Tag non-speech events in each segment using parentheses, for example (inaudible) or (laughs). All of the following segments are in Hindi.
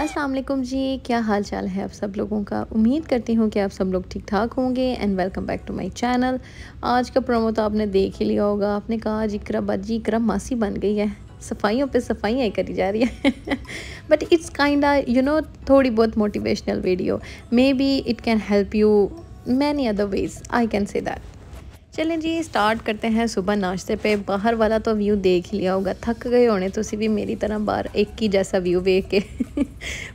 अस्सलाम वालेकुम जी क्या हाल चाल है आप सब लोगों का उम्मीद करती हूँ कि आप सब लोग ठीक ठाक होंगे and welcome back to my channel आज का प्रोमो तो आपने देख ही लिया होगा आपने कहा जी इकरम बाजी इकरम मासी बन गई है सफाइयों पे सफाइयाँ करी जा रही है but it's kind you know थोड़ी बहुत motivational video maybe it can help you many other ways I can say that चलें जी स्टार्ट करते हैं सुबह नाश्ते पे बाहर वाला तो व्यू देख ही लिया होगा थक गए होने तो भी मेरी तरह बाहर एक ही जैसा व्यू देख के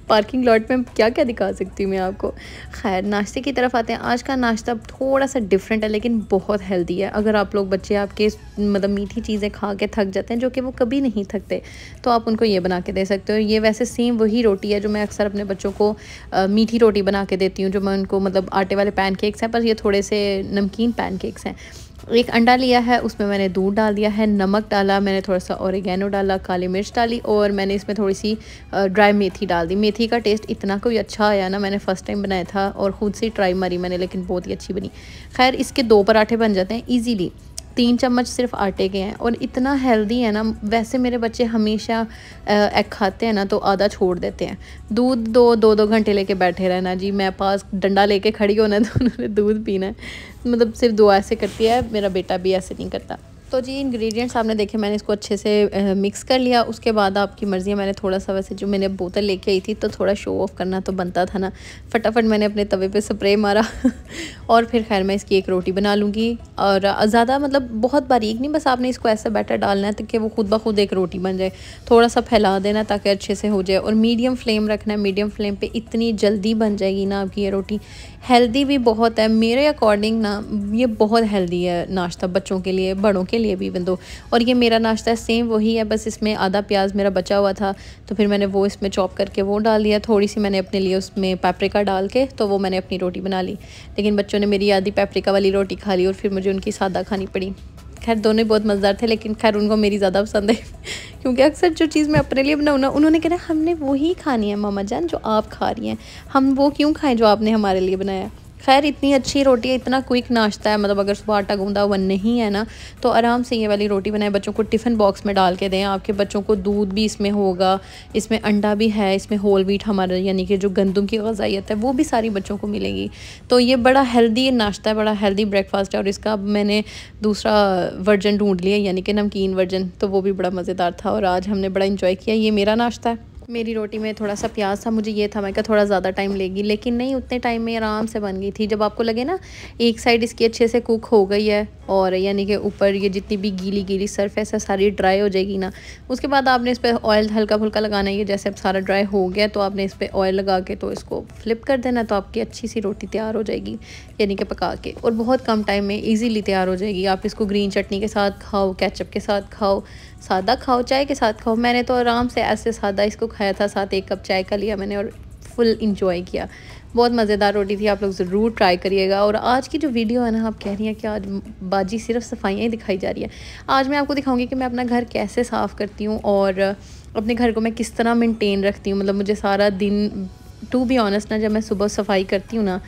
पार्किंग (laughs) लॉट में क्या क्या दिखा सकती हूँ मैं आपको खैर नाश्ते की तरफ आते हैं आज का नाश्ता थोड़ा सा डिफरेंट है लेकिन बहुत हेल्दी है अगर आप लोग बच्चे आपके मतलब मीठी चीज़ें खा के थक जाते हैं जो कि वो कभी नहीं थकते तो आप उनको ये बना के दे सकते हो ये वैसे सेम वही रोटी है जो मैं अक्सर अपने बच्चों को मीठी रोटी बना के देती हूँ जो मैं उनको मतलब आटे वाले पैन हैं पर ये थोड़े से नमकीन पैन हैं एक अंडा लिया है उसमें मैंने दूध डाल दिया है नमक डाला मैंने थोड़ा सा औरगैनो डाला काली मिर्च डाली और मैंने इसमें थोड़ी सी ड्राई मेथी डाल दी मेथी का टेस्ट इतना कोई अच्छा आया ना मैंने फ़र्स्ट टाइम बनाया था और ख़ुद से ट्राई मारी मैंने लेकिन बहुत ही अच्छी बनी खैर इसके दो पराठे बन जाते हैं ईजीली तीन चम्मच सिर्फ आटे के हैं और इतना हेल्दी है ना वैसे मेरे बच्चे हमेशा एग खाते हैं ना तो आधा छोड़ देते हैं दूध दो दो दो घंटे लेके बैठे रहना जी मैं पास डंडा लेके खड़ी होना तो उन्होंने दूध पीना है मतलब सिर्फ दो ऐसे करती है मेरा बेटा भी ऐसे नहीं करता तो जी इंग्रेडिएंट्स आपने देखे मैंने इसको अच्छे से मिक्स कर लिया उसके बाद आपकी मर्ज़ी है मैंने थोड़ा सा वैसे जो मैंने बोतल लेके आई थी तो थोड़ा शो ऑफ करना तो बनता था ना फटाफट मैंने अपने तवे पे स्प्रे मारा और फिर खैर मैं इसकी एक रोटी बना लूँगी और ज़्यादा मतलब बहुत बारीक नहीं बस आपने इसको ऐसा बैटर डालना है ताकि वो खुद ब खुद एक रोटी बन जाए थोड़ा सा फैला देना ताकि अच्छे से हो जाए और मीडियम फ्लेम रखना है मीडियम फ्लेम पर इतनी जल्दी बन जाएगी ना आपकी ये रोटी हेल्दी भी बहुत है मेरे अकॉर्डिंग ना ये बहुत हेल्दी है नाश्ता बच्चों के लिए बड़ों के लिए भी बंदो और ये मेरा नाश्ता है सेम वही है बस इसमें आधा प्याज मेरा बचा हुआ था तो फिर मैंने वो इसमें चॉप करके वो डाल दिया थोड़ी सी मैंने अपने लिए उसमें पैप्रिका डाल के तो वो मैंने अपनी रोटी बना ली लेकिन बच्चों ने मेरी आधी पैप्रिका वाली रोटी खा ली और फिर मुझे उनकी सादा खानी पड़ी खैर दोनों ही बहुत मज़ेदार थे लेकिन खैर उनको मेरी ज़्यादा पसंद है (laughs) क्योंकि अक्सर जो चीज़ मैं अपने लिए बनाऊँ ना उन्होंने कहना हमने वही खानी है मामा जान जो आप खा रही हैं हम वो क्यों खाएं जो आपने हमारे लिए बनाया खैर इतनी अच्छी रोटी है इतना क्विक नाश्ता है मतलब अगर सुबह आटा गूंदा हुआ नहीं है ना तो आराम से ये वाली रोटी बनाए बच्चों को टिफ़िन बॉक्स में डाल के दें आपके बच्चों को दूध भी इसमें होगा इसमें अंडा भी है इसमें होल वीट हमारा यानी कि जो गंदम की गजाइत है वो भी सारी बच्चों को मिलेगी तो ये बड़ा हेल्दी नाश्ता है बड़ा हेल्दी ब्रेकफास्ट है और इसका अब मैंने दूसरा वर्जन ढूंढ लिया यानी कि नमकीन वर्जन तो वो भी बड़ा मज़ेदार था और आज हमने बड़ा इन्जॉय किया ये मेरा नाश्ता है मेरी रोटी में थोड़ा सा प्याज था मुझे ये था मैं क्या थोड़ा ज़्यादा टाइम लेगी लेकिन नहीं उतने टाइम में आराम से बन गई थी जब आपको लगे ना एक साइड इसकी अच्छे से कुक हो गई है और यानी कि ऊपर ये जितनी भी गीली गीली सरफेस है सारी ड्राई हो जाएगी ना उसके बाद आपने इस पर ऑयल हल्का फुल्का लगाना है जैसे अब सारा ड्राई हो गया तो आपने इस पर ऑयल लगा के तो इसको फ्लिप कर देना तो आपकी अच्छी सी रोटी तैयार हो जाएगी यानी कि पका के और बहुत कम टाइम में ईजीली तैयार हो जाएगी आप इसको ग्रीन चटनी के साथ खाओ कैचअप के साथ खाओ सादा खाओ चाय के साथ खाओ मैंने तो आराम से ऐसे सादा इसको खाया था साथ एक कप चाय का लिया मैंने और फुल इंजॉय किया बहुत मज़ेदार रोटी थी आप लोग ज़रूर ट्राई करिएगा और आज की जो वीडियो है ना आप कह रही हैं कि आज बाजी सिर्फ सफाइयाँ ही दिखाई जा रही है आज मैं आपको दिखाऊंगी कि मैं अपना घर कैसे साफ़ करती हूँ और अपने घर को मैं किस तरह मेंटेन रखती हूँ मतलब मुझे सारा दिन टू बी ऑनेस्ट ना जब मैं सुबह सफाई करती हूँ ना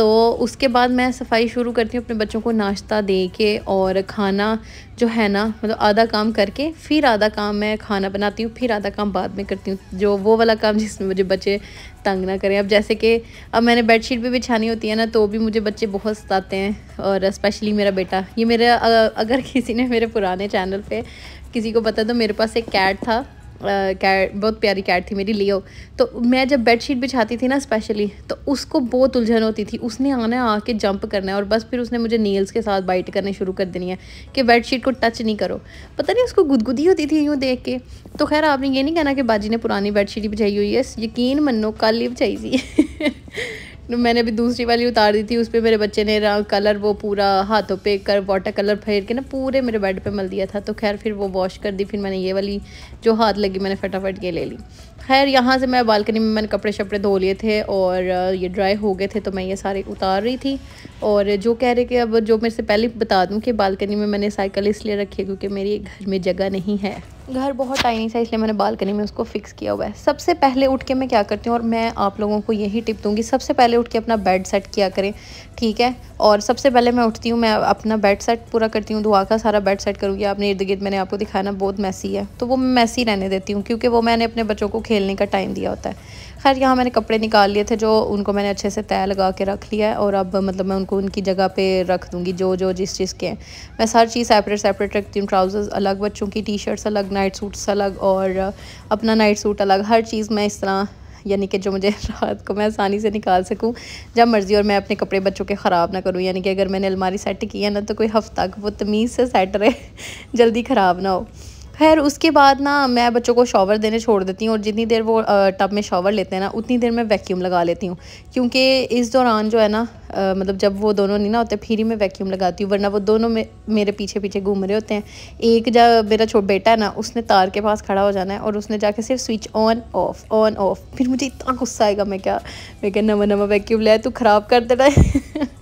तो उसके बाद मैं सफाई शुरू करती हूँ अपने बच्चों को नाश्ता दे के और खाना जो है ना मतलब आधा काम करके फिर आधा काम मैं खाना बनाती हूँ फिर आधा काम बाद में करती हूँ जो वो वाला काम जिसमें मुझे बच्चे तंग ना करें अब जैसे कि अब मैंने बेडशीट भी बिछानी होती है ना तो भी मुझे बच्चे बहुत सताते हैं और स्पेशली मेरा बेटा ये मेरा अगर (laughs) किसी ने मेरे पुराने चैनल पर किसी को पता तो मेरे पास एक कैट था कैट बहुत प्यारी कैट थी मेरी लियो तो मैं जब बेडशीट बिछाती थी ना स्पेशली तो उसको बहुत उलझन होती थी उसने आना आके जंप करना है और बस फिर उसने मुझे नील्स के साथ बाइट करने शुरू कर देनी है कि बेडशीट को टच नहीं करो पता नहीं उसको गुदगुदी होती थी यूँ देख के तो खैर आपने ये नहीं कहना कि बाजी ने पुरानी बेड ही बिछाई हुई है यकीन मनो कल ही बिछाई थी (laughs) मैंने अभी दूसरी वाली उतार दी थी उस पर मेरे बच्चे ने कलर वो पूरा हाथों पे कर वाटर कलर फेर के ना पूरे मेरे बेड पे मल दिया था तो खैर फिर वो वॉश कर दी फिर मैंने ये वाली जो हाथ लगी मैंने फटाफट ये ले ली खैर यहाँ से मैं बालकनी में मैंने कपड़े शपड़े धो लिए थे और ये ड्राई हो गए थे तो मैं ये सारे उतार रही थी और जो कह रहे कि अब जो मेरे से पहले बता दूँ कि बालकनी में मैंने साइकिल इसलिए रखी है क्योंकि मेरी घर में जगह नहीं है घर बहुत टाइनी सा इसलिए मैंने बालकनी में उसको फिक्स किया हुआ है सबसे पहले उठ के मैं क्या करती हूँ और मैं आप लोगों को यही टिप दूँगी सबसे पहले उठ के अपना बेड सेट किया करें ठीक है और सबसे पहले मैं उठती हूँ मैं अपना बेड सेट पूरा करती हूँ दुआ का सारा बेड सेट करूँगी आपने इर्द गिर्द मैंने आपको दिखाया ना बहुत मैसी है तो वो मैं मैसी रहने देती हूँ क्योंकि वो मैंने अपने बच्चों को खेलने का टाइम दिया होता है खैर यहाँ मैंने कपड़े निकाल लिए थे जो उनको मैंने अच्छे से तय लगा के रख लिया है और अब मतलब मैं उनको उनकी जगह पे रख दूँगी जो जो जिस चीज़ के हैं मैं हर चीज़ सेपरेट सेपरेट रखती हूँ ट्राउज़र्स अलग बच्चों की टी शर्ट्स अलग नाइट सूट्स अलग और अपना नाइट सूट अलग हर चीज़ मैं इस तरह यानी कि जो मुझे (laughs) रात को मैं आसानी से निकाल सकूं जब मर्ज़ी और मैं अपने कपड़े बच्चों के ख़राब ना करूं यानी कि अगर मैंने अलमारी सेट की है ना तो कोई हफ्ता वो तमीज़ से सेट रहे (laughs) जल्दी ख़राब ना हो खैर उसके बाद ना मैं बच्चों को शॉवर देने छोड़ देती हूँ और जितनी देर वो टब में शॉवर लेते हैं ना उतनी देर मैं वैक्यूम लगा लेती हूँ क्योंकि इस दौरान जो है ना मतलब जब वो दोनों नहीं ना होते फिर ही मैं वैक्यूम लगाती हूँ वरना वो दोनों में मेरे पीछे पीछे घूम रहे होते हैं एक जब मेरा छोट बेटा है ना उसने तार के पास खड़ा हो जाना है और उसने जाके सिर्फ switch on off on off फिर मुझे इतना गुस्सा आएगा मैं क्या मैं क्या नवा नवा वैक्यूम लिया तू ख़राब कर देना है (laughs)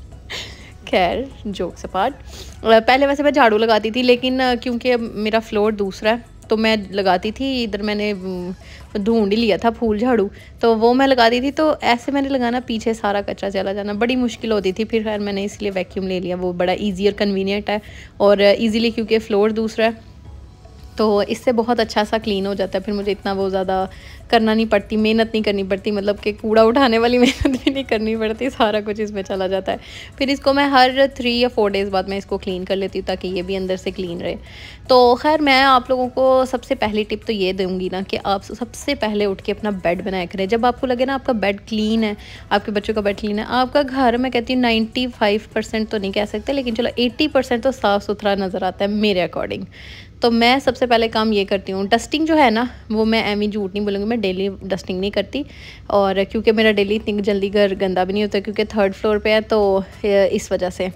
खैर जोक्स अपार्ट पहले वैसे मैं झाड़ू लगाती थी लेकिन क्योंकि मेरा फ्लोर दूसरा है तो मैं लगाती थी इधर मैंने ढूंढ ही लिया था फूल झाड़ू तो वो मैं लगाती थी तो ऐसे मैंने लगाना पीछे सारा कचरा चला जाना बड़ी मुश्किल होती थी फिर खैर मैंने इसलिए वैक्यूम ले लिया वो बड़ा ईजी और कन्वीनियंट है और ईजीली क्योंकि फ्लोर दूसरा है तो इससे बहुत अच्छा सा क्लीन हो जाता है फिर मुझे इतना वो ज़्यादा करना नहीं पड़ती मेहनत नहीं करनी पड़ती मतलब कि कूड़ा उठाने वाली (laughs) मेहनत भी नहीं करनी पड़ती सारा कुछ इसमें चला जाता है फिर इसको मैं हर थ्री या फोर डेज़ बाद मैं इसको क्लीन कर लेती हूँ ताकि ये भी अंदर से क्लीन रहे तो खैर मैं आप लोगों को सबसे पहली टिप तो ये दूँगी ना कि आप सबसे पहले उठ के अपना बेड बनाया करें जब आपको लगे ना आपका बेड क्लीन है आपके बच्चों का बेड क्लीन है आपका घर मैं कहती हूँ नाइन्टी फाइव परसेंट तो नहीं कह सकते लेकिन चलो एट्टी परसेंट तो साफ़ सुथरा नज़र आता है मेरे अकॉर्डिंग तो मैं सबसे पहले काम ये करती हूँ डस्टिंग जो है ना वो मैं एम ही झूठ नहीं बोलूँगी मैं डेली डस्टिंग नहीं करती और क्योंकि मेरा डेली इतनी जल्दी घर गंदा भी नहीं होता क्योंकि थर्ड फ्लोर पे है तो इस वजह से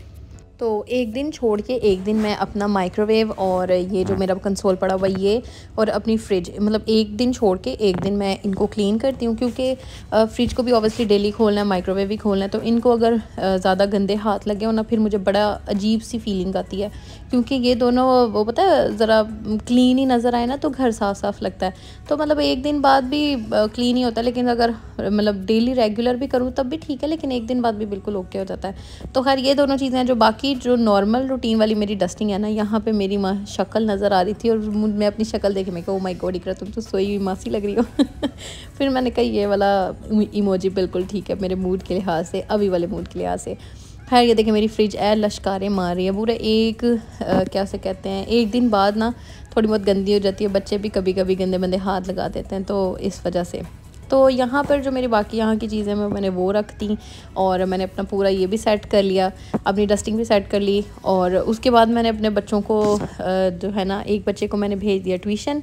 तो एक दिन छोड़ के एक दिन मैं अपना माइक्रोवेव और ये जो हाँ। मेरा कंसोल पड़ा हुआ ये और अपनी फ्रिज मतलब एक दिन छोड़ के एक दिन मैं इनको क्लीन करती हूँ क्योंकि फ्रिज को भी ऑब्वियसली डेली खोलना है माइक्रोवेव भी खोलना है तो इनको अगर ज़्यादा गंदे हाथ लगे हो ना फिर मुझे बड़ा अजीब सी फीलिंग आती है क्योंकि ये दोनों वो पता है ज़रा क्लीन ही नज़र आए ना तो घर साफ साफ लगता है तो मतलब एक दिन बाद भी क्लीन ही होता है लेकिन अगर मतलब डेली रेगुलर भी करूँ तब भी ठीक है लेकिन एक दिन बाद भी बिल्कुल ओके हो जाता है तो खैर ये दोनों चीज़ें हैं जो बाकी मेरी जो नॉर्मल रूटीन वाली मेरी डस्टिंग है ना यहाँ पे मेरी माँ शक्ल नज़र आ रही थी और मैं अपनी शक्ल देखी मैं कहा माई oh गॉड इकरा तुम तो सोई हुई मासी लग रही हो (laughs) फिर मैंने कहा ये वाला इमोजी बिल्कुल ठीक है मेरे मूड के लिहाज से अभी वाले मूड के लिहाज से खैर ये देखें मेरी फ्रिज ए लश्कारें मार रही है पूरे एक आ, क्या से कहते हैं एक दिन बाद ना थोड़ी बहुत गंदी हो जाती है बच्चे भी कभी कभी गंदे बंदे हाथ लगा देते हैं तो इस वजह से तो यहाँ पर जो मेरी बाकी यहाँ की चीज़ें मैं मैंने वो रख दी और मैंने अपना पूरा ये भी सेट कर लिया अपनी डस्टिंग भी सेट कर ली और उसके बाद मैंने अपने बच्चों को जो है ना एक बच्चे को मैंने भेज दिया ट्यूशन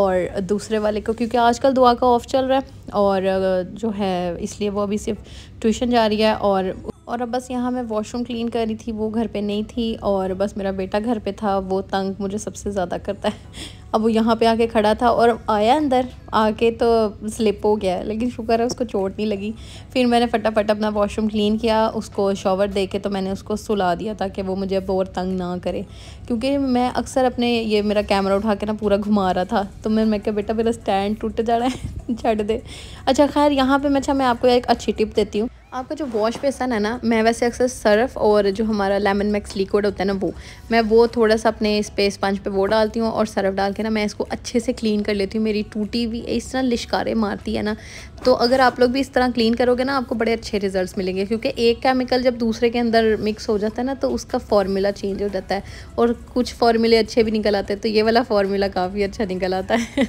और दूसरे वाले को क्योंकि आजकल दुआ का ऑफ चल रहा है और जो है इसलिए वो अभी सिर्फ ट्यूशन जा रही है और और अब बस यहाँ मैं वॉशरूम क्लीन कर रही थी वो घर पे नहीं थी और बस मेरा बेटा घर पे था वो तंग मुझे सबसे ज़्यादा करता है अब वो यहाँ पे आके खड़ा था और आया अंदर आके तो स्लिप हो गया लेकिन शुक्र है उसको चोट नहीं लगी फिर मैंने फटाफट अपना वॉशरूम क्लीन किया उसको शॉवर दे के तो मैंने उसको सुला दिया ताकि वो मुझे अब और तंग ना करे क्योंकि मैं अक्सर अपने ये मेरा कैमरा उठा के ना पूरा घुमा रहा था तो मैं मैं क्या बेटा मेरा स्टैंड टूट जा रहा है (laughs) छट दे अच्छा खैर यहाँ पर मैं अच्छा मैं आपको एक अच्छी टिप देती हूँ आपका जो वॉश बेसन है ना मैं वैसे अक्सर सर्फ और जो हमारा लेमन मैक्स लिक्विड होता है ना वो मैं वो थोड़ा सा अपने इस पंच पे वो डालती हूँ और सर्फ डाल के ना मैं इसको अच्छे से क्लीन कर लेती हूँ मेरी टूटी भी इस तरह लिशकारे मारती है ना तो अगर आप लोग भी इस तरह क्लीन करोगे ना आपको बड़े अच्छे रिजल्ट मिलेंगे क्योंकि एक केमिकल जब दूसरे के अंदर मिक्स हो जाता है ना तो उसका फार्मूला चेंज हो जाता है और कुछ फार्मूले अच्छे भी निकल आते हैं तो ये वाला फार्मूला काफ़ी अच्छा निकल आता है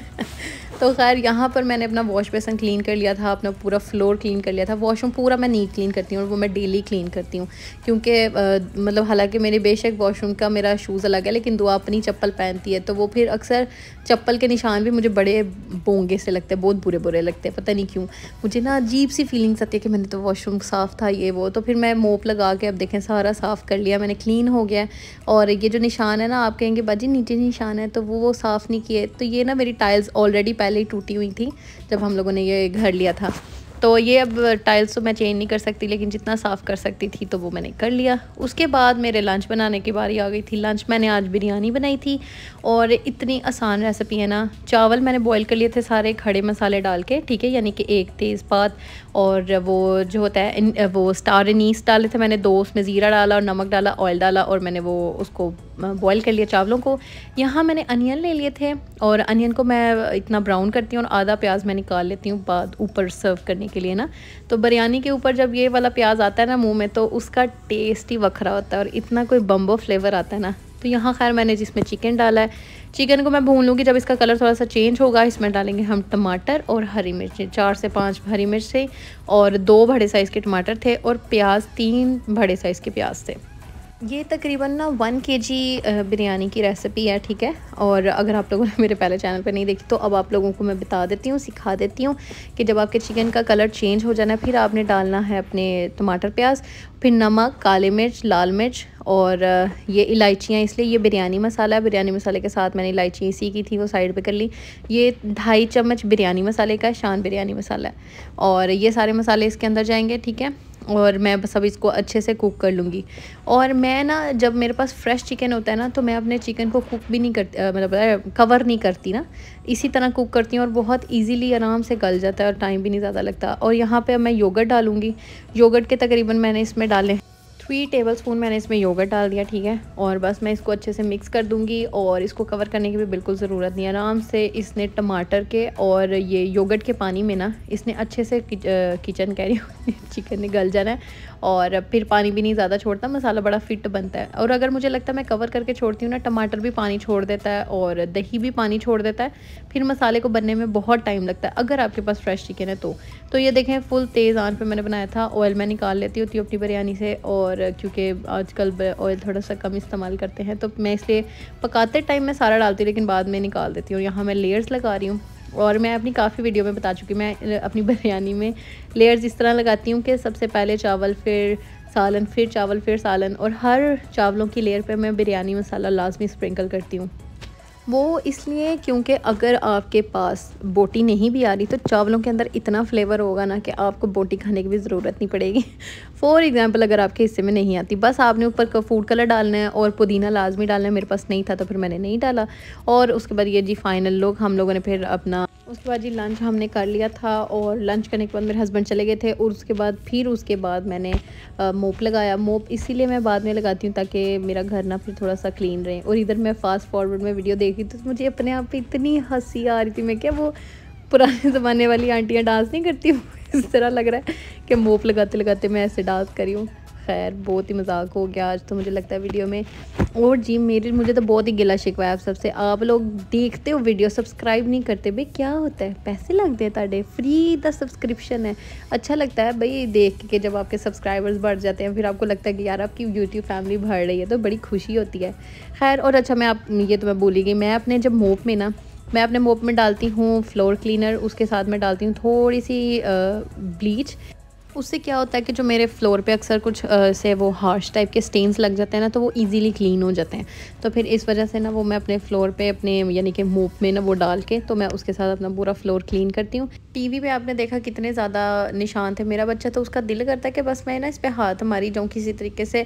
(laughs) तो खैर यहाँ पर मैंने अपना वॉश बेसन क्लीन कर लिया था अपना पूरा फ्लोर क्लीन कर लिया था वॉशरूम पूरा मैं नीट क्लीन करती हूँ और वो मैं डेली क्लीन करती हूँ क्योंकि मतलब हालांकि मेरे बेशक वॉशरूम का मेरा शूज़ अलग है लेकिन दुआ अपनी चप्पल पहनती है तो वो फिर अक्सर चप्पल के निशान भी मुझे बड़े बोंगे से लगते हैं बहुत बुरे बुरे लगते हैं पता नहीं क्यों मुझे ना अजीब सी फीलिंग्स आती है कि मैंने तो वॉशरूम साफ़ था ये वो तो फिर मैं मोप लगा के अब देखें सारा साफ़ कर लिया मैंने क्लीन हो गया और ये जो निशान है ना आप कहेंगे बाजी नीचे निशान है तो वो वो साफ़ नहीं किए तो ये ना मेरी टाइल्स ऑलरेडी पहले ही टूटी हुई थी जब हम लोगों ने ये घर लिया था तो ये अब टाइल्स तो मैं चेंज नहीं कर सकती लेकिन जितना साफ़ कर सकती थी तो वो मैंने कर लिया उसके बाद मेरे लंच बनाने की बारी आ गई थी लंच मैंने आज बिरयानी बनाई थी और इतनी आसान रेसिपी है ना चावल मैंने बॉईल कर लिए थे सारे खड़े मसाले डाल के ठीक है यानी कि एक तेज़पात और वो जो होता है वो स्टार नीस डाले थे मैंने दो उसमें ज़ीरा डाला और नमक डाला ऑयल डाला और मैंने वो उसको बॉईल कर लिया चावलों को यहाँ मैंने अनियन ले लिए थे और अनियन को मैं इतना ब्राउन करती हूँ और आधा प्याज मैं निकाल लेती हूँ बाद ऊपर सर्व करने के लिए ना तो बिरयानी के ऊपर जब ये वाला प्याज आता है ना मुँह में तो उसका टेस्ट ही वखरा होता है और इतना कोई बम्बो फ्लेवर आता है ना तो यहाँ खैर मैंने जिसमें चिकन डाला है चिकन को मैं भून लूँगी जब इसका कलर थोड़ा सा चेंज होगा इसमें डालेंगे हम टमाटर और हरी मिर्चें चार से पाँच हरी मिर्च थे और दो बड़े साइज़ के टमाटर थे और प्याज तीन बड़े साइज़ के प्याज थे ये तकरीबन ना वन के जी बिरयानी की रेसिपी है ठीक है और अगर आप लोगों ने मेरे पहले चैनल पर नहीं देखी तो अब आप लोगों को मैं बता देती हूँ सिखा देती हूँ कि जब आपके चिकन का कलर चेंज हो जाना फिर आपने डालना है अपने टमाटर प्याज फिर नमक काले मिर्च लाल मिर्च और ये इलायचियाँ इसलिए ये बिरयानी मसाला है बिरयानी मसाले के साथ मैंने इलायची इसी की थी वो साइड पे कर ली ये ढाई चम्मच बिरयानी मसाले का शान बिरयानी मसाला है और ये सारे मसाले इसके अंदर जाएंगे ठीक है और मैं सब इसको अच्छे से कुक कर लूँगी और मैं ना जब मेरे पास फ्रेश चिकन होता है ना तो मैं अपने चिकन को कुक भी नहीं करती मतलब कवर नहीं करती ना इसी तरह कुक करती हूँ और बहुत इजीली आराम से गल जाता है और टाइम भी नहीं ज़्यादा लगता और यहाँ पे मैं योगर्ट डालूँगी योगर्ट के तकरीबन मैंने इसमें डाले थ्री टेबल स्पून मैंने इसमें योगर्ट डाल दिया ठीक है और बस मैं इसको अच्छे से मिक्स कर दूंगी और इसको कवर करने की भी बिल्कुल ज़रूरत नहीं आराम से इसने टमाटर के और ये योगर्ट के पानी में ना इसने अच्छे से किचन कह रही हूँ चिकन ने गल जाना है और फिर पानी भी नहीं ज़्यादा छोड़ता मसाला बड़ा फिट बनता है और अगर मुझे लगता है मैं कवर करके छोड़ती हूँ ना टमाटर भी पानी छोड़ देता है और दही भी पानी छोड़ देता है फिर मसाले को बनने में बहुत टाइम लगता है अगर आपके पास फ्रेश चिकन है तो तो ये देखें फुल तेज़ आंच पे मैंने बनाया था ऑयल मैं निकाल लेती होती हूँ अपनी बिरयानी से और क्योंकि आजकल ऑयल थोड़ा सा कम इस्तेमाल करते हैं तो मैं इसलिए पकाते टाइम मैं सारा डालती हूँ लेकिन बाद में निकाल देती हूँ यहाँ मैं लेयर्स लगा रही हूँ और मैं अपनी काफ़ी वीडियो में बता चुकी मैं अपनी (laughs) बिरयानी में लेयर्स इस तरह लगाती हूँ कि सबसे पहले चावल फिर सालन फिर चावल फिर सालन और हर चावलों की लेयर पर मैं बिरयानी मसाला लाजमी स्प्रिंकल करती हूँ वो इसलिए क्योंकि अगर आपके पास बोटी नहीं भी आ रही तो चावलों के अंदर इतना फ्लेवर होगा ना कि आपको बोटी खाने की भी ज़रूरत नहीं पड़ेगी फॉर एग्ज़ाम्पल अगर आपके हिस्से में नहीं आती बस आपने ऊपर फूड कलर डालना है और पुदीना लाजमी डालना है मेरे पास नहीं था तो फिर मैंने नहीं डाला और उसके बाद ये जी फाइनल लोग हम लोगों ने फिर अपना उसके बाद जी लंच हमने कर लिया था और लंच करने के बाद मेरे हस्बैंड चले गए थे और उसके बाद फिर उसके बाद मैंने मोप लगाया मोप इसीलिए मैं बाद में लगाती हूँ ताकि मेरा घर ना फिर थोड़ा सा क्लीन रहे और इधर मैं फास्ट फॉरवर्ड में वीडियो देख रही थी तो मुझे अपने आप पर इतनी हंसी आ रही थी मैं क्या वो पुराने ज़माने वाली आंटियाँ डांस नहीं करती (laughs) इस तरह लग रहा है कि मोप लगाते लगाते मैं ऐसे डांस करी हूँ खैर बहुत ही मजाक हो गया आज तो मुझे लगता है वीडियो में और जी मेरी मुझे तो बहुत ही गिला शिकवा है सबसे आप लोग देखते हो वीडियो सब्सक्राइब नहीं करते भाई क्या होता है पैसे लगते हैं ताडे फ्री द सब्सक्रिप्शन है अच्छा लगता है भाई देख के जब आपके सब्सक्राइबर्स बढ़ जाते हैं फिर आपको लगता है कि यार आपकी यूट्यूब फैमिली बढ़ रही है तो बड़ी खुशी होती है खैर और अच्छा मैं आप ये तो मैं बोली गई मैं अपने जब मोप में ना मैं अपने मोप में डालती हूँ फ्लोर क्लीनर उसके साथ मैं डालती हूँ थोड़ी सी ब्लीच उससे क्या होता है कि जो मेरे फ्लोर पे अक्सर कुछ आ, से वो हार्श टाइप के स्टेन्स लग जाते हैं ना तो वो इजीली क्लीन हो जाते हैं तो फिर इस वजह से ना वो मैं अपने फ्लोर पे अपने यानी कि मूप में ना वो डाल के तो मैं उसके साथ अपना पूरा फ्लोर क्लीन करती हूँ टीवी पे आपने देखा कितने ज़्यादा निशान थे मेरा बच्चा तो उसका दिल करता है कि बस मैं ना इस पर हाथ मारी जाऊँ किसी तरीके से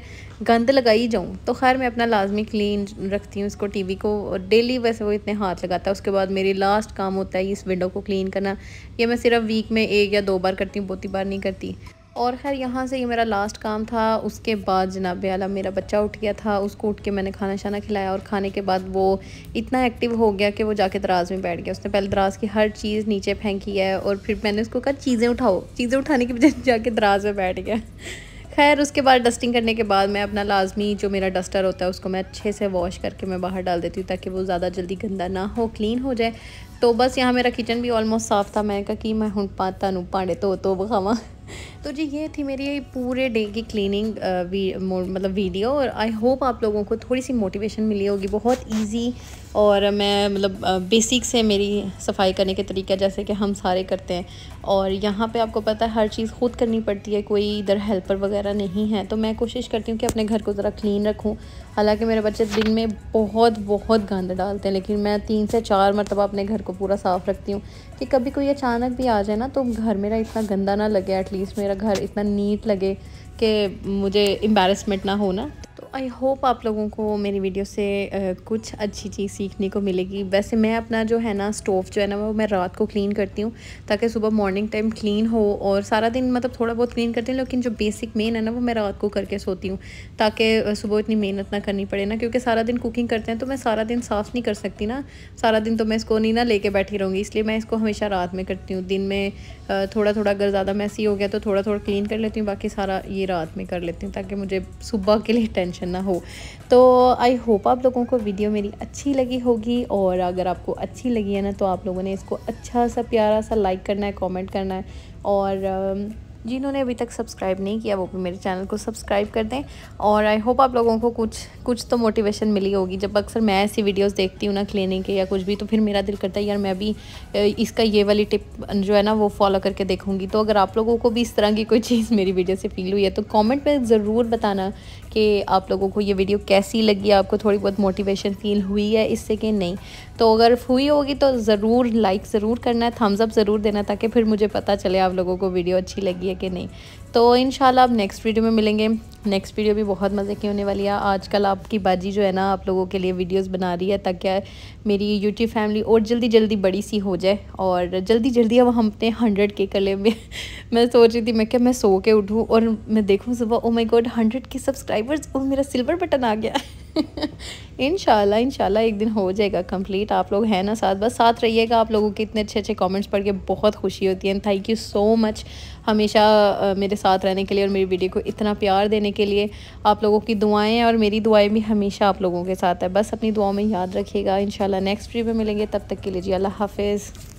गंद लगाई जाऊँ तो खैर मैं अपना लाजमी क्लीन रखती हूँ इसको टी को और डेली वैसे वो इतने हाथ लगाता है उसके बाद मेरी लास्ट काम होता है इस विंडो को क्लीन करना यह मैं सिर्फ वीक में एक या दो बार करती हूँ बहुत ही बार नहीं करती और खैर यहाँ से ये मेरा लास्ट काम था उसके बाद जनाब आला मेरा बच्चा उठ गया था उसको उठ के मैंने खाना शाना खिलाया और खाने के बाद वो इतना एक्टिव हो गया कि वो जाके दराज में बैठ गया उसने पहले दराज की हर चीज़ नीचे फेंकी है और फिर मैंने उसको कहा चीज़ें उठाओ चीज़ें उठाने की बजाय जाके दराज में बैठ गया खैर उसके बाद डस्टिंग करने के बाद मैं अपना लाजमी जो मेरा डस्टर होता है उसको मैं अच्छे से वॉश करके मैं बाहर डाल देती हूँ ताकि वो ज़्यादा जल्दी गंदा ना हो क्लीन हो जाए तो बस यहाँ मेरा किचन भी ऑलमोस्ट साफ़ था मैं कहा कि मैं हूँ पाता नू भांडे तो तो बखावा तो जी ये थी मेरी पूरे डे की क्लीनिंग वी, मतलब वीडियो और आई होप आप लोगों को थोड़ी सी मोटिवेशन मिली होगी बहुत ईजी और मैं मतलब बेसिक से मेरी सफाई करने के तरीका जैसे कि हम सारे करते हैं और यहाँ पे आपको पता है हर चीज़ खुद करनी पड़ती है कोई इधर हेल्पर वगैरह नहीं है तो मैं कोशिश करती हूँ कि अपने घर को ज़रा क्लीन रखूँ हालांकि मेरे बच्चे दिन में बहुत बहुत गंद डालते हैं लेकिन मैं तीन से चार मरतबा अपने घर को पूरा साफ़ रखती हूँ कि कभी कोई अचानक भी आ जाए ना तो घर मेरा इतना गंदा ना लगे एटलीस्ट मेरा घर इतना नीट लगे कि मुझे एम्बेरसमेंट ना हो ना तो आई होप आप लोगों को मेरी वीडियो से कुछ अच्छी चीज़ सीखने को मिलेगी वैसे मैं अपना जो है ना स्टोव जो है ना वो मैं रात को क्लीन करती हूँ ताकि सुबह मॉर्निंग टाइम क्लीन हो और सारा दिन मतलब थोड़ा बहुत क्लीन करती हूँ लेकिन जो बेसिक मेन है ना वो मैं रात को करके सोती हूँ ताकि सुबह इतनी मेहनत ना करनी पड़े ना क्योंकि सारा दिन कुकिंग करते हैं तो मैं सारा दिन साफ़ नहीं कर सकती ना सारा दिन तो मैं इसको नहीं ना लेके बैठी रहूँगी इसलिए मैं इसको हमेशा रात में करती हूँ दिन में थोड़ा थोड़ा अगर ज़्यादा मैसी हो गया तो थोड़ा थोड़ा क्लीन कर लेती हूँ बाकी सारा ये रात में कर लेती हूँ ताकि मुझे सुबह के लिए टेंशन ना हो तो आई होप आप लोगों को वीडियो मेरी अच्छी लगी होगी और अगर आपको अच्छी लगी है ना तो आप लोगों ने इसको अच्छा सा प्यारा सा लाइक करना है कॉमेंट करना है और जिन्होंने अभी तक सब्सक्राइब नहीं किया वो भी मेरे चैनल को सब्सक्राइब कर दें और आई होप आप लोगों को कुछ कुछ तो मोटिवेशन मिली होगी जब अक्सर मैं ऐसी वीडियोस देखती हूँ ना क्लिनिक के या कुछ भी तो फिर मेरा दिल करता है यार मैं भी इसका ये वाली टिप जो है ना वो फॉलो करके देखूँगी तो अगर आप लोगों को भी इस तरह की कोई चीज़ मेरी वीडियो से फील हुई है तो कॉमेंट में ज़रूर बताना कि आप लोगों को ये वीडियो कैसी लगी आपको थोड़ी बहुत मोटिवेशन फील हुई है इससे कि नहीं तो अगर हुई होगी तो ज़रूर लाइक ज़रूर करना है थम्सअप ज़रूर देना ताकि फिर मुझे पता चले आप लोगों को वीडियो अच्छी लगी है कि नहीं तो इन आप नेक्स्ट वीडियो में मिलेंगे नेक्स्ट वीडियो भी बहुत मज़े की होने वाली है आजकल आपकी बाजी जो है ना आप लोगों के लिए वीडियोस बना रही है ताकि मेरी यूट्यूब फैमिली और जल्दी जल्दी बड़ी सी हो जाए और जल्दी जल्दी अब हम अपने हंड्रेड के कले में मैं सोच रही थी मैं क्या मैं सो के उठूँ और मैं देखूँ सुबह ओ माई गॉड हंड्रेड के सब्सक्राइबर्स और मेरा सिल्वर बटन आ गया इनशाला इनशाला एक दिन हो जाएगा कंप्लीट आप लोग हैं ना साथ बस साथ रहिएगा आप लोगों के इतने अच्छे अच्छे कमेंट्स पढ़ के बहुत खुशी होती है थैंक यू सो मच हमेशा मेरे साथ रहने के लिए और मेरी वीडियो को इतना प्यार देने के लिए आप लोगों की दुआएं और मेरी दुआएं भी हमेशा आप लोगों के साथ है बस अपनी दुआओं में याद रखिएगा इन नेक्स्ट वीडियो में मिलेंगे तब तक के लिए जी अल्लाह हाफिज़